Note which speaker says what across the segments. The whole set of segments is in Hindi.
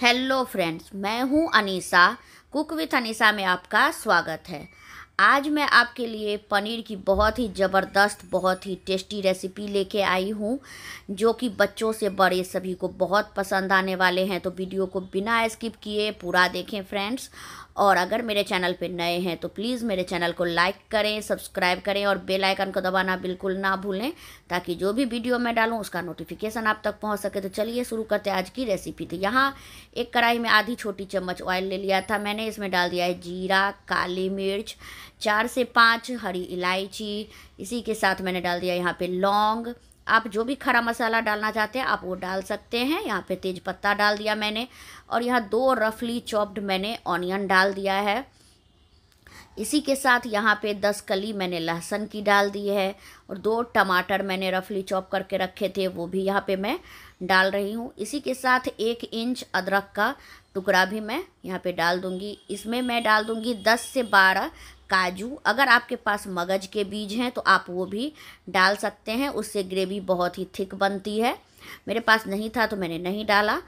Speaker 1: हेलो फ्रेंड्स मैं हूं अनीसा कुक विथ अनीसा में आपका स्वागत है आज मैं आपके लिए पनीर की बहुत ही ज़बरदस्त बहुत ही टेस्टी रेसिपी लेके आई हूं जो कि बच्चों से बड़े सभी को बहुत पसंद आने वाले हैं तो वीडियो को बिना स्किप किए पूरा देखें फ्रेंड्स और अगर मेरे चैनल पर नए हैं तो प्लीज़ मेरे चैनल को लाइक करें सब्सक्राइब करें और बेल आइकन को दबाना बिल्कुल ना भूलें ताकि जो भी वीडियो मैं डालूँ उसका नोटिफिकेशन आप तक पहुँच सके तो चलिए शुरू करते आज की रेसिपी तो यहाँ एक कढ़ाई में आधी छोटी चम्मच ऑयल ले लिया था मैंने इसमें डाल दिया है जीरा काली मिर्च चार से पाँच हरी इलायची इसी के साथ मैंने डाल दिया यहाँ पर लौंग आप जो भी खड़ा मसाला डालना चाहते हैं आप वो डाल सकते हैं यहाँ पे तेज पत्ता डाल दिया मैंने और यहाँ दो रफली चॉप्ड मैंने ऑनियन डाल दिया है इसी के साथ यहाँ पे दस कली मैंने लहसुन की डाल दी है और दो टमाटर मैंने रफली चॉप करके रखे थे वो भी यहाँ पे मैं डाल रही हूँ इसी के साथ एक इंच अदरक का टुकड़ा भी मैं यहाँ पे डाल दूँगी इसमें मैं डाल दूँगी दस से बारह काजू अगर आपके पास मगज के बीज हैं तो आप वो भी डाल सकते हैं उससे ग्रेवी बहुत ही थिक बनती है मेरे पास नहीं था तो मैंने नहीं डाला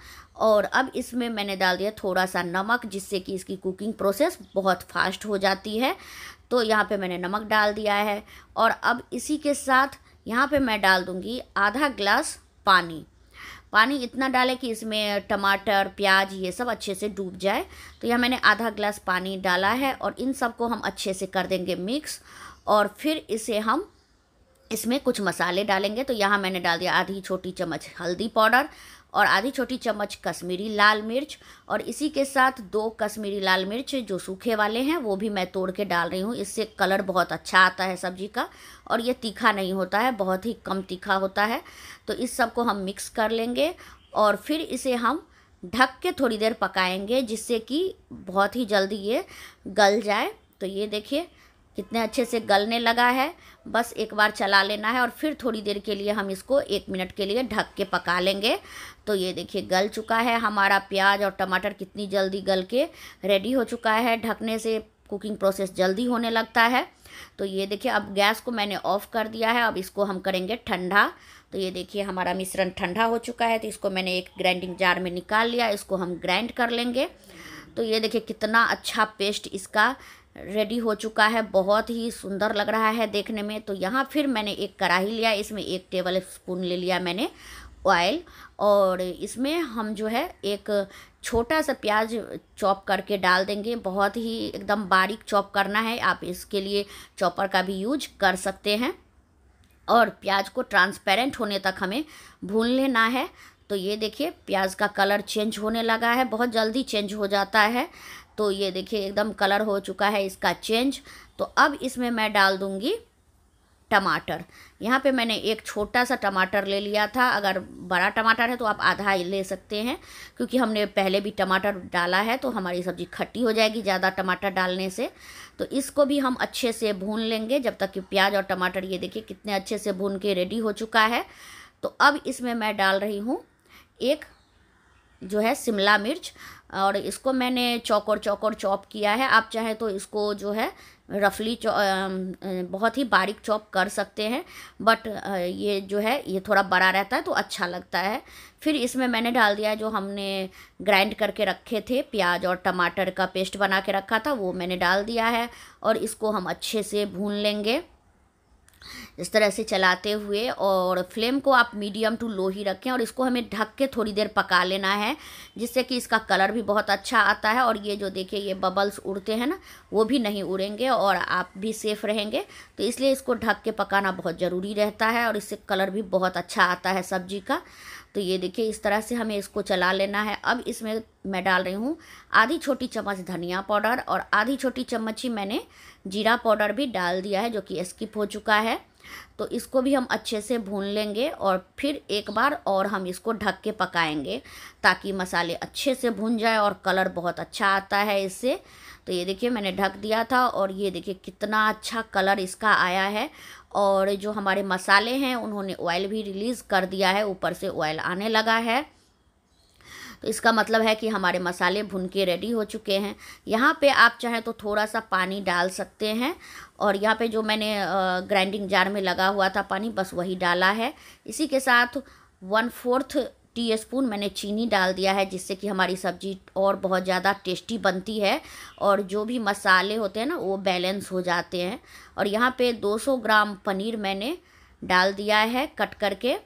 Speaker 1: और अब इसमें मैंने डाल दिया थोड़ा सा नमक जिससे कि इसकी कुकिंग प्रोसेस बहुत फास्ट हो जाती है तो यहाँ पे मैंने नमक डाल दिया है और अब इसी के साथ यहाँ पे मैं डाल दूँगी आधा ग्लास पानी पानी इतना डालें कि इसमें टमाटर प्याज ये सब अच्छे से डूब जाए तो यह मैंने आधा ग्लास पानी डाला है और इन सब को हम अच्छे से कर देंगे मिक्स और फिर इसे हम इसमें कुछ मसाले डालेंगे तो यहाँ मैंने डाल दिया आधी छोटी चम्मच हल्दी पाउडर और आधी छोटी चम्मच कश्मीरी लाल मिर्च और इसी के साथ दो कश्मीरी लाल मिर्च जो सूखे वाले हैं वो भी मैं तोड़ के डाल रही हूँ इससे कलर बहुत अच्छा आता है सब्जी का और ये तीखा नहीं होता है बहुत ही कम तीखा होता है तो इस सब को हम मिक्स कर लेंगे और फिर इसे हम ढक के थोड़ी देर पकाएंगे जिससे कि बहुत ही जल्दी ये गल जाए तो ये देखिए कितने अच्छे से गलने लगा है बस एक बार चला लेना है और फिर थोड़ी देर के लिए हम इसको एक मिनट के लिए ढक के पका लेंगे तो ये देखिए गल चुका है हमारा प्याज और टमाटर कितनी जल्दी गल के रेडी हो चुका है ढकने से कुकिंग प्रोसेस जल्दी होने लगता है तो ये देखिए अब गैस को मैंने ऑफ़ कर दिया है अब इसको हम करेंगे ठंडा तो ये देखिए हमारा मिश्रण ठंडा हो चुका है तो इसको मैंने एक ग्राइंडिंग जार में निकाल लिया इसको हम ग्राइंड कर लेंगे तो ये देखिए कितना अच्छा पेस्ट इसका रेडी हो चुका है बहुत ही सुंदर लग रहा है देखने में तो यहाँ फिर मैंने एक कढ़ाही लिया इसमें एक टेबल स्पून ले लिया मैंने ऑयल और इसमें हम जो है एक छोटा सा प्याज चॉप करके डाल देंगे बहुत ही एकदम बारीक चॉप करना है आप इसके लिए चॉपर का भी यूज कर सकते हैं और प्याज को ट्रांसपेरेंट होने तक हमें भून लेना है तो ये देखिए प्याज का कलर चेंज होने लगा है बहुत जल्दी चेंज हो जाता है तो ये देखिए एकदम कलर हो चुका है इसका चेंज तो अब इसमें मैं डाल दूँगी टमाटर यहाँ पे मैंने एक छोटा सा टमाटर ले लिया था अगर बड़ा टमाटर है तो आप आधा ले सकते हैं क्योंकि हमने पहले भी टमाटर डाला है तो हमारी सब्ज़ी खट्टी हो जाएगी ज़्यादा टमाटर डालने से तो इसको भी हम अच्छे से भून लेंगे जब तक कि प्याज और टमाटर ये देखिए कितने अच्छे से भून के रेडी हो चुका है तो अब इसमें मैं डाल रही हूँ एक जो है शिमला मिर्च और इसको मैंने चौकोर चौकोर चॉप किया है आप चाहे तो इसको जो है रफली बहुत ही बारीक चॉप कर सकते हैं बट ये जो है ये थोड़ा बड़ा रहता है तो अच्छा लगता है फिर इसमें मैंने डाल दिया जो हमने ग्राइंड करके रखे थे प्याज और टमाटर का पेस्ट बना के रखा था वो मैंने डाल दिया है और इसको हम अच्छे से भून लेंगे इस तरह से चलाते हुए और फ्लेम को आप मीडियम टू लो ही रखें और इसको हमें ढक के थोड़ी देर पका लेना है जिससे कि इसका कलर भी बहुत अच्छा आता है और ये जो देखिए ये बबल्स उड़ते हैं ना वो भी नहीं उड़ेंगे और आप भी सेफ़ रहेंगे तो इसलिए इसको ढक के पकाना बहुत ज़रूरी रहता है और इससे कलर भी बहुत अच्छा आता है सब्जी का तो ये देखिए इस तरह से हमें इसको चला लेना है अब इसमें मैं डाल रही हूँ आधी छोटी चम्मच धनिया पाउडर और आधी छोटी चम्मच ही मैंने जीरा पाउडर भी डाल दिया है जो कि स्किप हो चुका है तो इसको भी हम अच्छे से भून लेंगे और फिर एक बार और हम इसको ढक के पकाएंगे ताकि मसाले अच्छे से भून जाए और कलर बहुत अच्छा आता है इससे तो ये देखिए मैंने ढक दिया था और ये देखिए कितना अच्छा कलर इसका आया है और जो हमारे मसाले हैं उन्होंने ऑयल भी रिलीज़ कर दिया है ऊपर से ऑयल आने लगा है तो इसका मतलब है कि हमारे मसाले भुन के रेडी हो चुके हैं यहाँ पे आप चाहें तो थोड़ा सा पानी डाल सकते हैं और यहाँ पे जो मैंने ग्राइंडिंग जार में लगा हुआ था पानी बस वही डाला है इसी के साथ वन फोर्थ टी स्पून मैंने चीनी डाल दिया है जिससे कि हमारी सब्ज़ी और बहुत ज़्यादा टेस्टी बनती है और जो भी मसाले होते हैं ना वो बैलेंस हो जाते हैं और यहाँ पे 200 ग्राम पनीर मैंने डाल दिया है कट करके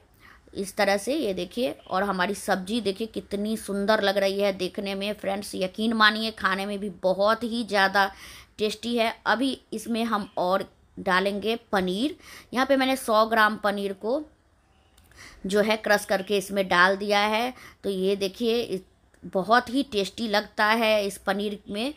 Speaker 1: इस तरह से ये देखिए और हमारी सब्जी देखिए कितनी सुंदर लग रही है देखने में फ्रेंड्स यकीन मानिए खाने में भी बहुत ही ज़्यादा टेस्टी है अभी इसमें हम और डालेंगे पनीर यहाँ पे मैंने 100 ग्राम पनीर को जो है क्रश करके इसमें डाल दिया है तो ये देखिए बहुत ही टेस्टी लगता है इस पनीर में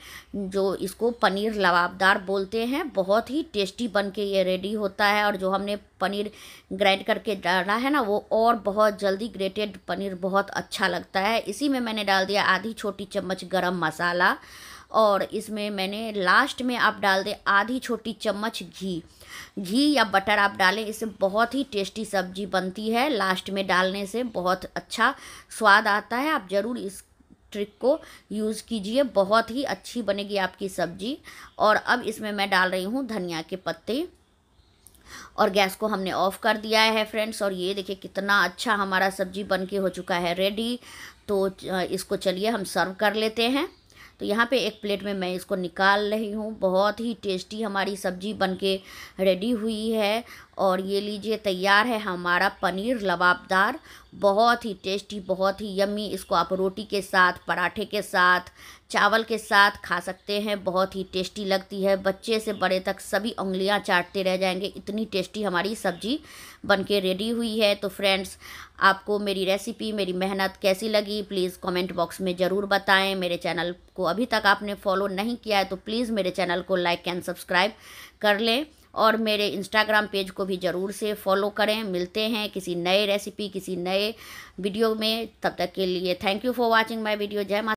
Speaker 1: जो इसको पनीर लवाबदार बोलते हैं बहुत ही टेस्टी बन के ये रेडी होता है और जो हमने पनीर ग्राइंड करके डाला है ना वो और बहुत जल्दी ग्रेटेड पनीर बहुत अच्छा लगता है इसी में मैंने डाल दिया आधी छोटी चम्मच गरम मसाला और इसमें मैंने लास्ट में आप डाल दें आधी छोटी चम्मच घी घी या बटर आप डालें इससे बहुत ही टेस्टी सब्जी बनती है लास्ट में डालने से बहुत अच्छा स्वाद आता है आप ज़रूर इस ट्रिक को यूज़ कीजिए बहुत ही अच्छी बनेगी आपकी सब्जी और अब इसमें मैं डाल रही हूँ धनिया के पत्ते और गैस को हमने ऑफ़ कर दिया है फ्रेंड्स और ये देखिए कितना अच्छा हमारा सब्जी बन के हो चुका है रेडी तो इसको चलिए हम सर्व कर लेते हैं तो यहाँ पे एक प्लेट में मैं इसको निकाल रही हूँ बहुत ही टेस्टी हमारी सब्जी बनके रेडी हुई है और ये लीजिए तैयार है हमारा पनीर लबाबदार बहुत ही टेस्टी बहुत ही यमी इसको आप रोटी के साथ पराठे के साथ चावल के साथ खा सकते हैं बहुत ही टेस्टी लगती है बच्चे से बड़े तक सभी उंगलियां चाटते रह जाएंगे इतनी टेस्टी हमारी सब्जी बनके रेडी हुई है तो फ्रेंड्स आपको मेरी रेसिपी मेरी मेहनत कैसी लगी प्लीज़ कमेंट बॉक्स में ज़रूर बताएं मेरे चैनल को अभी तक आपने फॉलो नहीं किया है तो प्लीज़ मेरे चैनल को लाइक एंड सब्सक्राइब कर लें और मेरे इंस्टाग्राम पेज को भी ज़रूर से फॉलो करें मिलते हैं किसी नए रेसिपी किसी नए वीडियो में तब तक के लिए thank you for watching my video जय माता